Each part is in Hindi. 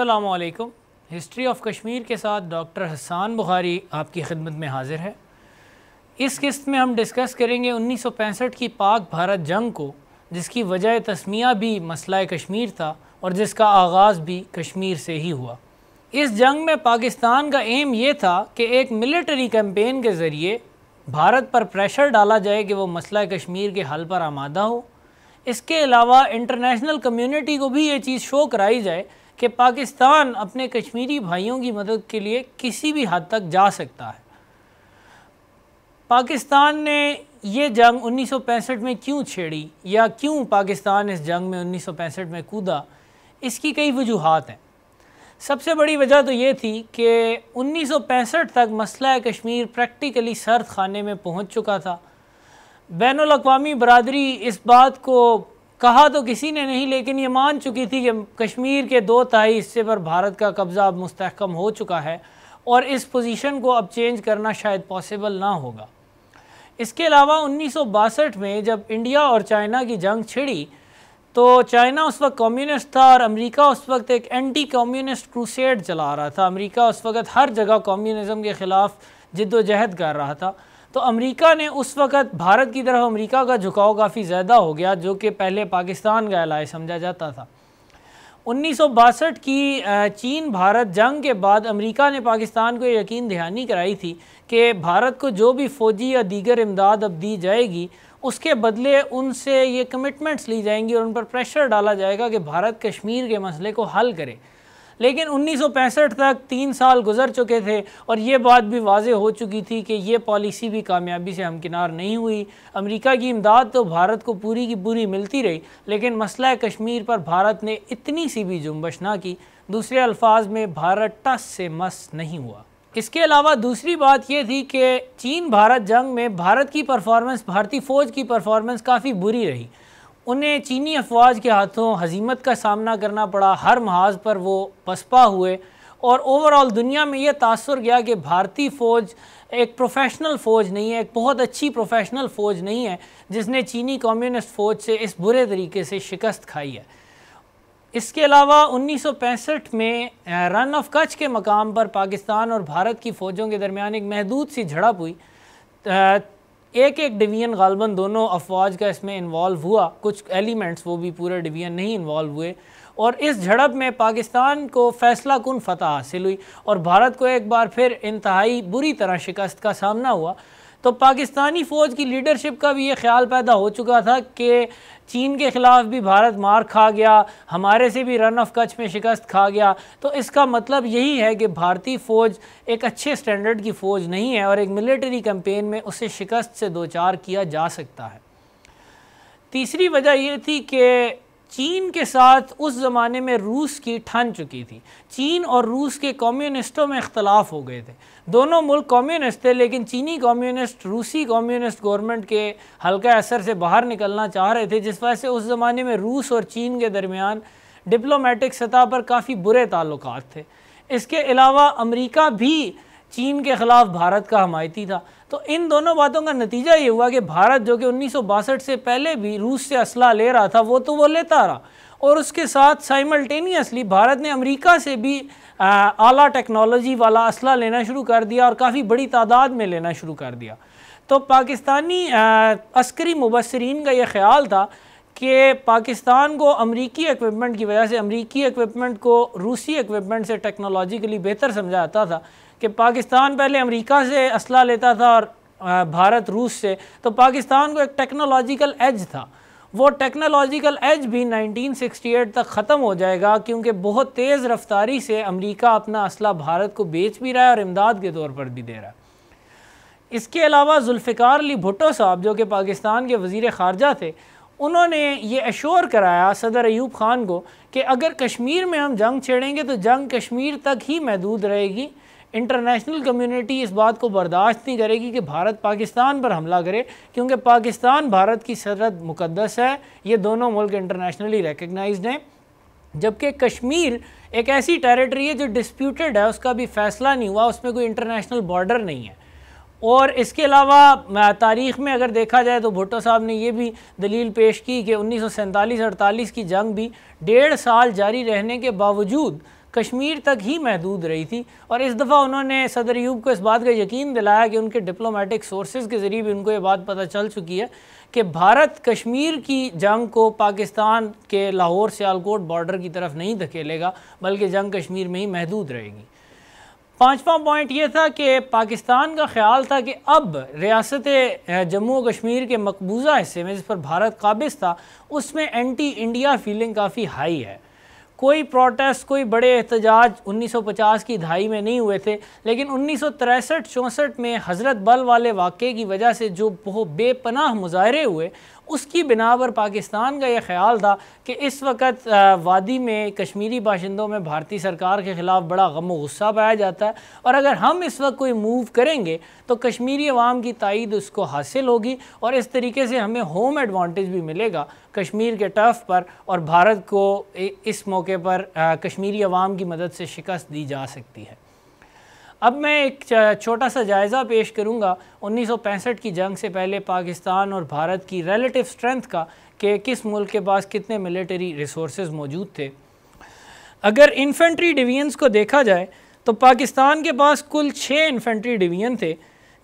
असलकम हिस्ट्री ऑफ कश्मीर के साथ डॉक्टर हसान बुखारी आपकी खिदमत में हाजिर है इस किस्त में हम डिस्कस करेंगे 1965 की पाक भारत जंग को जिसकी वजह तस्मिया भी मसला कश्मीर था और जिसका आगाज़ भी कश्मीर से ही हुआ इस जंग में पाकिस्तान का एम ये था कि एक मिलिट्री कैंपेन के ज़रिए भारत पर प्रेशर डाला जाए कि वो मसला कश्मीर के हल पर आमादा हो इसके अलावा इंटरनेशनल कम्युनिटी को भी ये चीज़ शो कराई जाए कि पाकिस्तान अपने कश्मीरी भाइयों की मदद के लिए किसी भी हद तक जा सकता है पाकिस्तान ने यह जंग 1965 में क्यों छेड़ी या क्यों पाकिस्तान इस जंग में 1965 में कूदा इसकी कई वजूहत हैं सबसे बड़ी वजह तो ये थी कि 1965 तक मसला कश्मीर प्रैक्टिकली सर्द खाने में पहुंच चुका था बैन अवी बरदरी इस बात को कहा तो किसी ने नहीं लेकिन ये मान चुकी थी कि कश्मीर के दो तहाई हिस्से पर भारत का कब्ज़ा अब मुस्तकम हो चुका है और इस पोजीशन को अब चेंज करना शायद पॉसिबल ना होगा इसके अलावा उन्नीस में जब इंडिया और चाइना की जंग छिड़ी तो चाइना उस वक्त कम्युनिस्ट था और अमेरिका उस वक्त एक एंटी कम्युनिस्ट क्रूसेड चला रहा था अमेरिका उस वक्त हर जगह कम्युनिज्म के ख़िलाफ़ जद्दोजहद कर रहा था तो अमेरिका ने उस वक़्त भारत की तरफ अमेरिका का झुकाव काफ़ी ज़्यादा हो गया जो कि पहले पाकिस्तान का एलाय समझा जाता था उन्नीस की चीन भारत जंग के बाद अमेरिका ने पाकिस्तान को यकीन दहानी कराई थी कि भारत को जो भी फ़ौजी या दीगर इमदाद अब दी जाएगी उसके बदले उनसे ये कमिटमेंट्स ली जाएंगी और उन पर प्रेशर डाला जाएगा कि भारत कश्मीर के मसले को हल करे लेकिन उन्नीस तक तीन साल गुजर चुके थे और ये बात भी वाज हो चुकी थी कि ये पॉलिसी भी कामयाबी से हमकिनार नहीं हुई अमेरिका की इमदाद तो भारत को पूरी की पूरी मिलती रही लेकिन मसला कश्मीर पर भारत ने इतनी सी भी जुम्बश ना की दूसरे अल्फाज में भारत टस से मस नहीं हुआ इसके अलावा दूसरी बात यह थी कि चीन भारत जंग में भारत की परफॉर्मेंस भारतीय फ़ौज की परफॉर्मेंस काफ़ी बुरी रही उन्हें चीनी अफवाज के हाथों हजीमत का सामना करना पड़ा हर महाज पर वो पसपा हुए और ओवरऑल दुनिया में यह तासर गया कि भारतीय फ़ौज एक प्रोफेशनल फ़ौज नहीं है एक बहुत अच्छी प्रोफेशनल फ़ौज नहीं है जिसने चीनी कम्युनिस्ट फ़ौज से इस बुरे तरीके से शिकस्त खाई है इसके अलावा 1965 में रन ऑफ कच के मकाम पर पाकिस्तान और भारत की फ़ौजों के दरमियान एक महदूद सी झड़प हुई एक एक डिवीज़न गालबन दोनों अफवाज का इसमें इन्वॉल्व हुआ कुछ एलिमेंट्स वो भी पूरे डिवीज़न नहीं इन्वॉल्व हुए और इस झड़प में पाकिस्तान को फैसला कन फतह हासिल हुई और भारत को एक बार फिर इंतहाई बुरी तरह शिकस्त का सामना हुआ तो पाकिस्तानी फ़ौज की लीडरशिप का भी ये ख्याल पैदा हो चुका था कि चीन के ख़िलाफ़ भी भारत मार खा गया हमारे से भी रन ऑफ कच में शिकस्त खा गया तो इसका मतलब यही है कि भारतीय फ़ौज एक अच्छे स्टैंडर्ड की फ़ौज नहीं है और एक मिलिट्री कम्पेन में उसे शिकस्त से दो चार किया जा सकता है तीसरी वजह ये थी कि चीन के साथ उस ज़माने में रूस की ठन चुकी थी चीन और रूस के कम्युनिस्टों में इख्तलाफ हो गए थे दोनों मुल्क कम्युनिस्ट थे लेकिन चीनी कम्युनिस्ट रूसी कम्युनिस्ट गवर्नमेंट के हल्का असर से बाहर निकलना चाह रहे थे जिस वजह से उस ज़माने में रूस और चीन के दरमियान डिप्लोमेटिक सतह पर काफ़ी बुरे ताल्लुक थे इसके अलावा अमरीका भी चीन के ख़िलाफ़ भारत का हमायती था तो इन दोनों बातों का नतीजा ये हुआ कि भारत जो कि उन्नीस से पहले भी रूस से असला ले रहा था वो तो वो लेता रहा और उसके साथ साइमल्टेनियसली भारत ने अमेरिका से भी आला टेक्नोलॉजी वाला असला लेना शुरू कर दिया और काफ़ी बड़ी तादाद में लेना शुरू कर दिया तो पाकिस्तानी अस्करी मुबसरीन का ये ख्याल था कि पाकिस्तान को अमरीकी इक्विपमेंट की वजह से अमरीकी इक्विपमेंट को रूसी इक्विपमेंट से टेक्नोलॉजिकली बेहतर समझा जाता था कि पाकिस्तान पहले अमेरिका से असला लेता था और भारत रूस से तो पाकिस्तान को एक टेक्नोलॉजिकल एज था वो टेक्नोलॉजिकल एज भी 1968 तक ख़त्म हो जाएगा क्योंकि बहुत तेज़ रफ्तारी से अमेरिका अपना असला भारत को बेच भी रहा है और इमदाद के तौर पर भी दे रहा है इसके अलावा जुल्फ़िकार अली भुट्टो साहब जो कि पाकिस्तान के वज़ी ख़ारजा थे उन्होंने ये एश्योर कराया सदर अयूब ख़ान को कि अगर कश्मीर में हम जंग छेड़ेंगे तो जंग कश्मीर तक ही महदूद रहेगी इंटरनेशनल कम्युनिटी इस बात को बर्दाश्त नहीं करेगी कि भारत पाकिस्तान पर हमला करे क्योंकि पाकिस्तान भारत की सरहद मुकदस है ये दोनों मुल्क इंटरनेशनली रिकगनाइज हैं जबकि कश्मीर एक ऐसी टेरिटरी है जो डिस्प्यूटेड है उसका भी फैसला नहीं हुआ उसमें कोई इंटरनेशनल बॉर्डर नहीं है और इसके अलावा तारीख़ में अगर देखा जाए तो भुट्टो साहब ने ये भी दलील पेश की कि उन्नीस सौ की जंग भी डेढ़ साल जारी रहने के बावजूद कश्मीर तक ही महदूद रही थी और इस दफ़ा उन्होंने सदर यूब को इस बात का यकीन दिलाया कि उनके डिप्लोमेटिक सोर्सेज के ज़रिए भी उनको ये बात पता चल चुकी है कि भारत कश्मीर की जंग को पाकिस्तान के लाहौर सियालकोट बॉर्डर की तरफ नहीं धकेलेगा बल्कि जंग कश्मीर में ही महदूद रहेगी पाँचवा पॉइंट ये था कि पाकिस्तान का ख्याल था कि अब रियासत जम्मू कश्मीर के मकबूजा हिस्से में जिस पर भारत काबिज था उसमें एंटी इंडिया फीलिंग काफ़ी हाई है कोई प्रोटेस्ट कोई बड़े एहतजाज 1950 की दहाई में नहीं हुए थे लेकिन उन्नीस सौ तिरसठ चौंसठ में हज़रत बल वाले वाक़े की वजह से जो बहुत बेपनाह मुजाहरे हुए उसकी बिना पर पाकिस्तान का यह ख्याल था कि इस वक्त वादी में कश्मीरी बाशिंदों में भारतीय सरकार के ख़िलाफ़ बड़ा गम गुस्सा पाया जाता है और अगर हम इस वक्त कोई मूव करेंगे तो कश्मीरी अवाम की तइद उसको हासिल होगी और इस तरीके से हमें होम एडवांटेज भी मिलेगा कश्मीर के टर्फ पर और भारत को इस मौके पर कश्मीरी अवाम की मदद से शिकस्त दी जा सकती है अब मैं एक छोटा सा जायज़ा पेश करूंगा 1965 की जंग से पहले पाकिस्तान और भारत की रिलेटिव स्ट्रेंथ का कि किस मुल्क के पास कितने मिलिट्री रिसोर्स मौजूद थे अगर इन्फेंट्री डिवीजन्स को देखा जाए तो पाकिस्तान के पास कुल छः इन्फेंट्री डिवीजन थे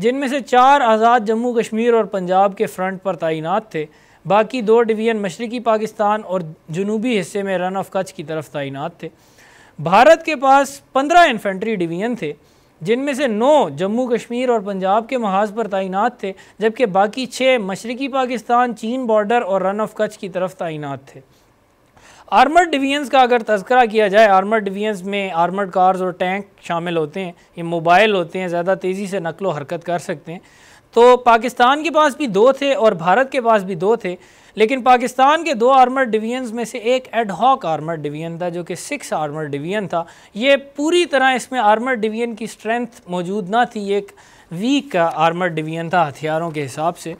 जिनमें से चार आज़ाद जम्मू कश्मीर और पंजाब के फ्रंट पर तैनात थे बाकी दो डिवीज़न मशरकी पाकिस्तान और जनूबी हिस्से में रन ऑफ कच्छ की तरफ तैनात थे भारत के पास पंद्रह इन्फेंट्री डिवीज़न थे जिनमें से नौ जम्मू कश्मीर और पंजाब के महाज पर तैनात थे जबकि बाकी छः मशरकी पाकिस्तान चीन बॉर्डर और रन ऑफ कच्छ की तरफ तैनात थे आर्मर्ड डिवीजन्स का अगर तस्करा किया जाए आर्मर्ड डिवीजन्स में आर्मर्ड कार्स और टैंक शामिल होते हैं ये मोबाइल होते हैं ज़्यादा तेज़ी से नकलो हरकत कर सकते हैं तो पाकिस्तान के पास भी दो थे और भारत के पास भी दो थे लेकिन पाकिस्तान के दो आर्मर डिवीजन्स में से एक एडहॉक आर्मर डिवीजन था जो कि सिक्स आर्मर डिवीजन था ये पूरी तरह इसमें आर्मर डिवीजन की स्ट्रेंथ मौजूद ना थी एक वीक आर्मर डिवीजन था हथियारों के हिसाब से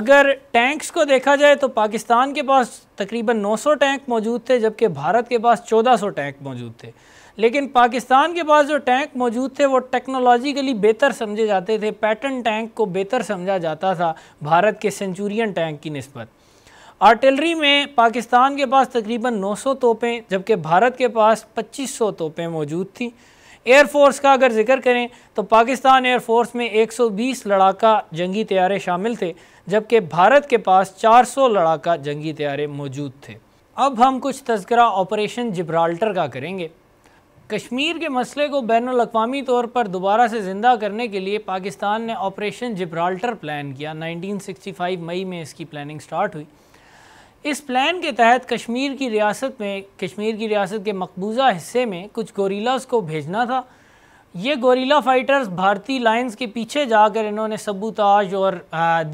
अगर टैंक्स को देखा जाए तो पाकिस्तान के पास तकरीबन 900 टैंक मौजूद थे जबकि भारत के पास 1400 टैंक मौजूद थे लेकिन पाकिस्तान के पास जो टैंक मौजूद थे वो टेक्नोलॉजिकली बेहतर समझे जाते थे पैटर्न टैंक को बेहतर समझा जाता था भारत के सेंचुरियन टैंक की नस्बत आर्टिलरी में पाकिस्तान के पास तकरीबन 900 तोपें जबकि भारत के पास 2500 तोपें मौजूद थी एयरफोर्स का अगर जिक्र करें तो पाकिस्तान एयरफोर्स में 120 लड़ाका जंगी तैयारे शामिल थे जबकि भारत के पास 400 लड़ाका जंगी तैयारे मौजूद थे अब हम कुछ तस्करा ऑपरेशन जिब्राल्टर का करेंगे कश्मीर के मसले को बैन अवी तौर पर दोबारा से ज़िंदा करने के लिए पाकिस्तान ने ऑपरेशन जिब्राल्टर प्लान किया 1965 मई में इसकी प्लानिंग स्टार्ट हुई इस प्लान के तहत कश्मीर की रियासत में कश्मीर की रियासत के मकबूजा हिस्से में कुछ गोरीलास को भेजना था ये गोरीला फाइटर्स भारतीय लाइंस के पीछे जाकर इन्होंने सबूताज और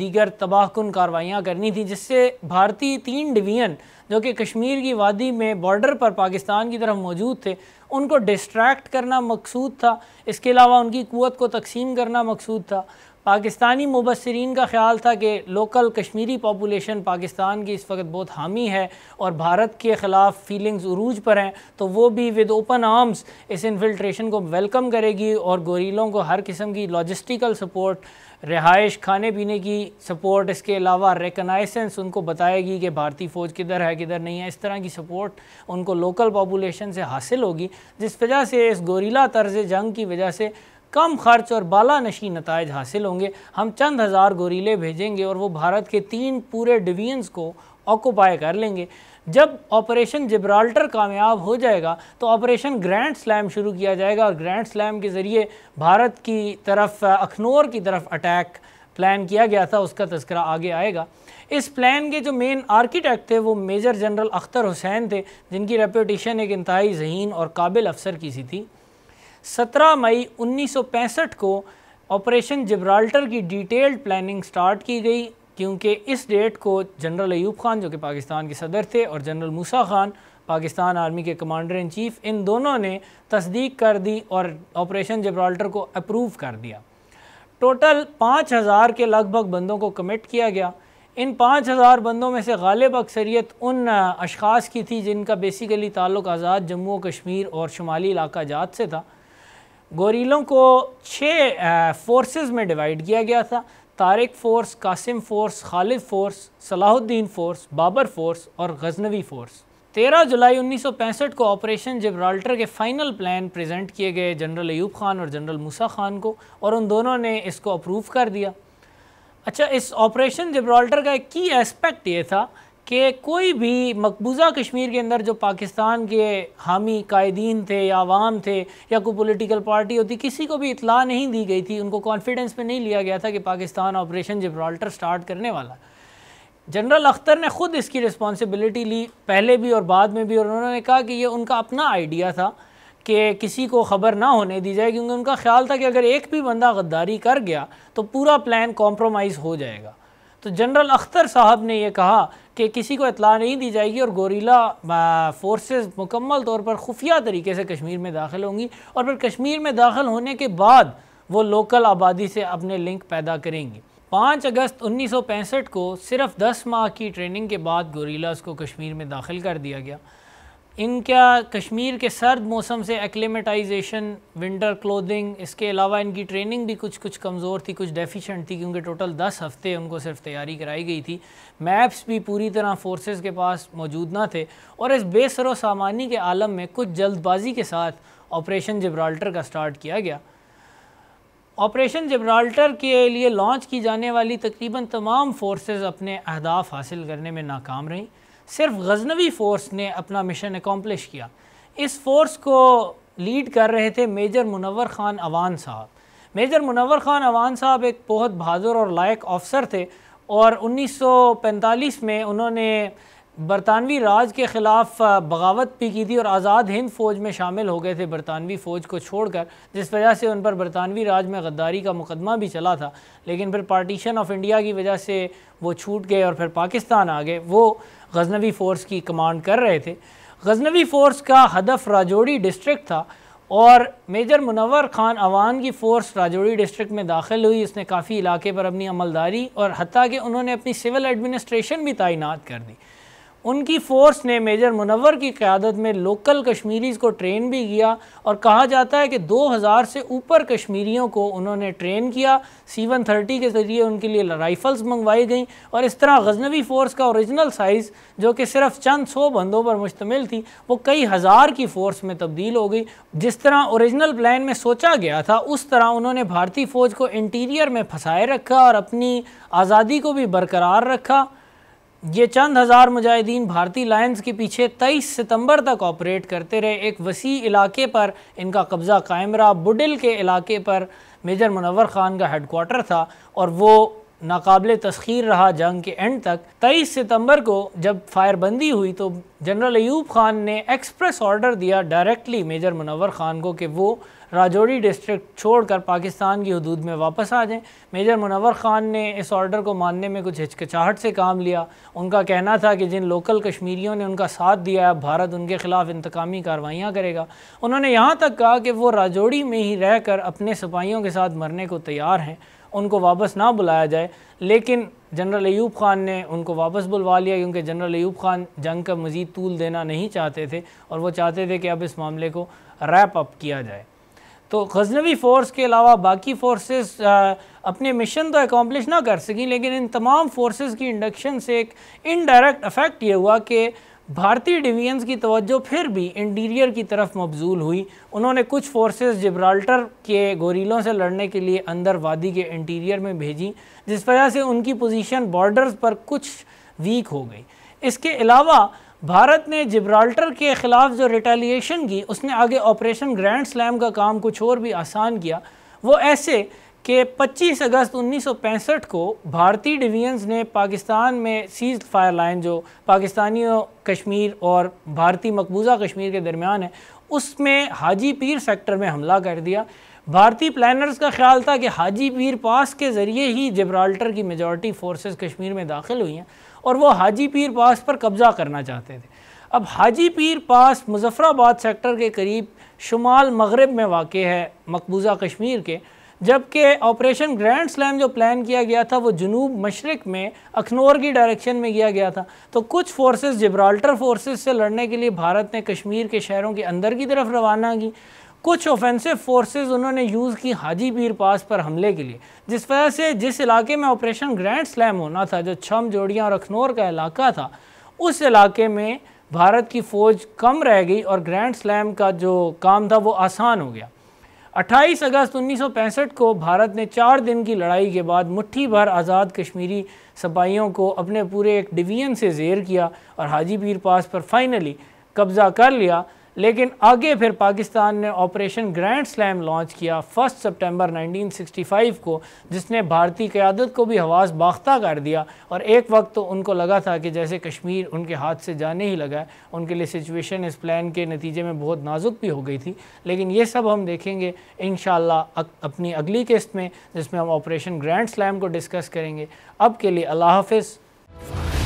दीगर तबाहकुन कार्रवाइयाँ करनी थी जिससे भारतीय तीन डिवीज़न जो कि कश्मीर की वादी में बॉर्डर पर पाकिस्तान की तरफ मौजूद थे उनको डिस्ट्रैक्ट करना मकसूद था इसके अलावा उनकी क़ुत को तकसीम करना मकसूद था पाकिस्तानी मुबसरीन का ख्याल था कि लोकल कश्मीरी पॉपुलेशन पाकिस्तान की इस वक्त बहुत हामी है और भारत के ख़िलाफ़ फीलिंग्स उरूज पर हैं तो वो भी विद ओपन आर्म्स इस इन्फिल्ट्रेशन को वेलकम करेगी और गोरीलों को हर किस्म की लॉजिस्टिकल सपोर्ट रिहाइश खाने पीने की सपोर्ट इसके अलावा रिकनाइसेंस उनको बताएगी कि भारतीय फ़ौज किधर है किधर नहीं है इस तरह की सपोर्ट उनको लोकल पापोलेशन से हासिल होगी जिस वजह से इस गोरीला तर्ज जंग की वजह से कम खर्च और बाला नशी नतज हासिल होंगे हम चंद हज़ार गोरीले भेजेंगे और वो भारत के तीन पूरे डिवीजन्स को ऑक्यूपाई कर लेंगे जब ऑपरेशन जिब्राल्टर कामयाब हो जाएगा तो ऑपरेशन ग्रैंड स्लैम शुरू किया जाएगा और ग्रैंड स्लैम के ज़रिए भारत की तरफ अखनूर की तरफ अटैक प्लान किया गया था उसका तस्करा आगे आएगा इस प्लान के जो मेन आर्किटेक्ट थे वो मेजर जनरल अख्तर हुसैन थे जिनकी रेपूटेशन एक इंतहाई जहीन और काबिल अफसर की सी थी 17 मई 1965 को ऑपरेशन जिब्राल्टर की डिटेल्ड प्लानिंग स्टार्ट की गई क्योंकि इस डेट को जनरल एयूब खान जो कि पाकिस्तान के सदर थे और जनरल मूसा खान पाकिस्तान आर्मी के कमांडर इन चीफ इन दोनों ने तस्दीक कर दी और ऑपरेशन जिब्राल्टर को अप्रूव कर दिया टोटल 5000 के लगभग बंदों को कमिट किया गया इन 5000 बंदों में से गालिब अक्सरियत उन अशास की थी जिनका बेसिकली ताल्लुक आज़ाद जम्मू कश्मीर और शुमाली इलाका जात से था गोरीलों को छः फोर्सेस में डिवाइड किया गया था Tariq force Qasim force Khalid force Salahuddin force Babar force और गजनवी फ़ोर्स 13 जुलाई 1965 को ऑपरेशन जिब्राल्टर के फाइनल प्लान प्रेजेंट किए गए जनरल एयूब खान और जनरल मूसा खान को और उन दोनों ने इसको अप्रूव कर दिया अच्छा इस ऑपरेशन जिब्राल्टर का एक की एस्पेक्ट ये था कि कोई भी मकबूजा कश्मीर के अंदर जो पाकिस्तान के हामी कायदीन थे या आवाम थे या कोई पोलिटिकल पार्टी होती किसी को भी इतला नहीं दी गई थी उनको कॉन्फिडेंस में नहीं लिया गया था कि पाकिस्तान ऑपरेशन जिब्राल्टर स्टार्ट करने वाला जनरल अख्तर ने ख़ुद इसकी रिस्पॉन्सिबिलिटी ली पहले भी और बाद में भी और उन्होंने कहा कि ये उनका अपना आइडिया था कि किसी को ख़बर ना होने दी जाए क्योंकि उनका ख्याल था कि अगर एक भी बंदा गद्दारी कर गया तो पूरा प्लान कॉम्प्रोमाइज़ हो जाएगा तो जनरल अख्तर साहब ने यह कहा कि किसी को इतला नहीं दी जाएगी और गोरीला फोर्सेस मुकम्मल तौर पर खुफिया तरीके से कश्मीर में दाखिल होंगी और फिर कश्मीर में दाखिल होने के बाद वो लोकल आबादी से अपने लिंक पैदा करेंगी पाँच अगस्त 1965 को सिर्फ दस माह की ट्रेनिंग के बाद गोरीलास को कश्मीर में दाखिल कर दिया गया इनका कश्मीर के सर्द मौसम से एक्लेमेटाइजेशन विंटर क्लोथिंग इसके अलावा इनकी ट्रेनिंग भी कुछ कुछ कमज़ोर थी कुछ डेफिशेंट थी क्योंकि टोटल दस हफ्ते उनको सिर्फ तैयारी कराई गई थी मैप्स भी पूरी तरह फोर्सेस के पास मौजूद ना थे और इस बेसरो सामानी के आलम में कुछ जल्दबाजी के साथ ऑपरेशन जबराल्टर का स्टार्ट किया गया ऑपरेशन जबराल्टर के लिए लॉन्च की जाने वाली तकरीबन तमाम फोर्सेज अपने अहदाफ हासिल करने में नाकाम रहीं सिर्फ गजनवी फ़ोर्स ने अपना मिशन एकम्पलिश किया इस फोर्स को लीड कर रहे थे मेजर मुनवर ख़ान अवान साहब मेजर मुनवर ख़ान अवान साहब एक बहुत बहादुर और लायक ऑफिसर थे और 1945 में उन्होंने बरतानवी राज के ख़िलाफ़ बगावत भी की थी और आज़ाद हिंद फ़ौज में शामिल हो गए थे बरतानवी फ़ौज को छोड़कर जिस वजह से उन पर बरतानवी राज में गद्दारी का मुकदमा भी चला था लेकिन फिर पार्टीशन ऑफ इंडिया की वजह से वो छूट गए और फिर पाकिस्तान आ गए वो गजनवी फ़ोर्स की कमांड कर रहे थे गजनवी फ़ोर्स का हदफ राजौड़ी डिस्ट्रिक्ट था और मेजर मुनवर खान अवान की फ़ोर्स राजौड़ी डिस्ट्रिक्ट में दाखिल हुई उसने काफ़ी इलाके पर अपनी अमलदारी और हती कि उन्होंने अपनी सिविल एडमिनिस्ट्रेशन भी तैनात कर दी उनकी फ़ोर्स ने मेजर मुनवर की क़्यादत में लोकल कश्मीरीज़ को ट्रेन भी किया और कहा जाता है कि 2000 से ऊपर कश्मीरियों को उन्होंने ट्रेन किया सी थर्टी के ज़रिए उनके लिए राइफ़ल्स मंगवाई गई और इस तरह गजनवी फ़ोर्स का ओरिजिनल साइज़ जो कि सिर्फ चंद सौ बंदों पर मुश्तमिल थी वो कई हज़ार की फ़ोर्स में तब्दील हो गई जिस तरह औरिजिनल प्लान में सोचा गया था उस तरह उन्होंने भारतीय फ़ौज को इंटीरियर में फंसाए रखा और अपनी आज़ादी को भी बरकरार रखा ये चंद हज़ार मुजाहिदीन भारतीय लायंस के पीछे तेईस सितंबर तक ऑपरेट करते रहे एक वसी इलाके पर इनका कब्ज़ा कायम रहा बुडिल के इलाके पर मेजर मुनवर ख़ान का हेडकोार्टर था और वो नाकबले तस्खीर रहा जंग के एंड तक तेईस सितंबर को जब फायरबंदी हुई तो जनरल अयूब खान ने एक्सप्रेस ऑर्डर दिया डायरेक्टली मेजर मुनवर खान को कि वो राजौड़ी डिस्ट्रिक्ट छोड़कर पाकिस्तान की हदूद में वापस आ जाएं मेजर मुनवर ख़ान ने इस ऑर्डर को मानने में कुछ हिचकिचाहट से काम लिया उनका कहना था कि जिन लोकल कश्मीरियों ने उनका साथ दिया है भारत उनके ख़िलाफ़ इंतकामी कार्रवाइयाँ करेगा उन्होंने यहाँ तक कहा कि वो राजौड़ी में ही रह कर अपने सिपाहियों के साथ मरने को तैयार हैं उनको वापस ना बुलाया जाए लेकिन जनरल एयूब ख़ान ने उनको वापस बुलवा लिया क्योंकि जनरल एयूब ख़ान जंग का मज़ीद तूल देना नहीं चाहते थे और वो चाहते थे कि अब इस मामले को रैप अप किया जाए तो गजनवी फ़ोर्स के अलावा बाकी फोर्सेस अपने मिशन तो एकम्पलिश ना कर सकें लेकिन इन तमाम फोर्सेस की इंडक्शन से एक इनडायरेक्ट अफेक्ट ये हुआ कि भारतीय डिवीजन्स की तवज्जो फिर भी इंटीरियर की तरफ मबजूल हुई उन्होंने कुछ फोर्सेस जिब्राल्टर के गोरीलों से लड़ने के लिए अंदर वादी के इंटीरियर में भेजी जिस वजह से उनकी पोजीशन बॉर्डर्स पर कुछ वीक हो गई इसके अलावा भारत ने जिब्राल्टर के ख़िलाफ़ जो रिटेलिएशन की उसने आगे ऑपरेशन ग्रैंड स्लैम का काम कुछ और भी आसान किया वो ऐसे कि 25 अगस्त 1965 को भारतीय डिवीजन्स ने पाकिस्तान में सीज फायर लाइन जो पाकिस्तानियों कश्मीर और भारतीय मकबूजा कश्मीर के दरमियान है उसमें हाजी पीर सेक्टर में हमला कर दिया भारतीय प्लानर्स का ख्याल था कि हाजी पीर पास के ज़रिए ही जबराल्टर की मेजॉरिटी फोर्सेस कश्मीर में दाखिल हुई हैं और वो हाजी पीर पास पर कब्ज़ा करना चाहते थे अब हाजी पीर पास मुजफ़राबाद सेक्टर के करीब शुमाल मगरब में वाक़ है मकबूजा कश्मीर के जबकि ऑपरेशन ग्रैंड स्लैम जो प्लान किया गया था वो जनूब मशरक में अखनौर की डायरेक्शन में किया गया था तो कुछ फोर्सेस जिब्राल्टर फोर्सेस से लड़ने के लिए भारत ने कश्मीर के शहरों के अंदर की तरफ रवाना की कुछ ऑफेंसिव फोर्सेस उन्होंने यूज़ की हाजी पीर पास पर हमले के लिए जिस वजह से जिस इलाके में ऑपरेशन ग्रैंड स्लैम होना था जो छम जोड़ियाँ और अखनौर का इलाका था उस इलाके में भारत की फ़ौज कम रह गई और ग्रैंड स्लैम का जो काम था वो आसान हो गया 28 अगस्त 1965 को भारत ने चार दिन की लड़ाई के बाद मुट्ठी भर आज़ाद कश्मीरी सिपाहियों को अपने पूरे एक डिवीजन से जेर किया और हाजी पीर पास पर फाइनली कब्ज़ा कर लिया लेकिन आगे फिर पाकिस्तान ने ऑपरेशन ग्रैंड स्लैम लॉन्च किया फर्स्ट सितंबर 1965 को जिसने भारतीय क़्यादत को भी हवास बाख्ता कर दिया और एक वक्त तो उनको लगा था कि जैसे कश्मीर उनके हाथ से जाने ही लगा है उनके लिए सिचुएशन इस प्लान के नतीजे में बहुत नाजुक भी हो गई थी लेकिन ये सब हम देखेंगे इन अपनी अगली किस्त में जिसमें हम ऑपरेशन ग्रैंड स्लैम को डिस्कस करेंगे अब के लिए अल्लाह हाफिज़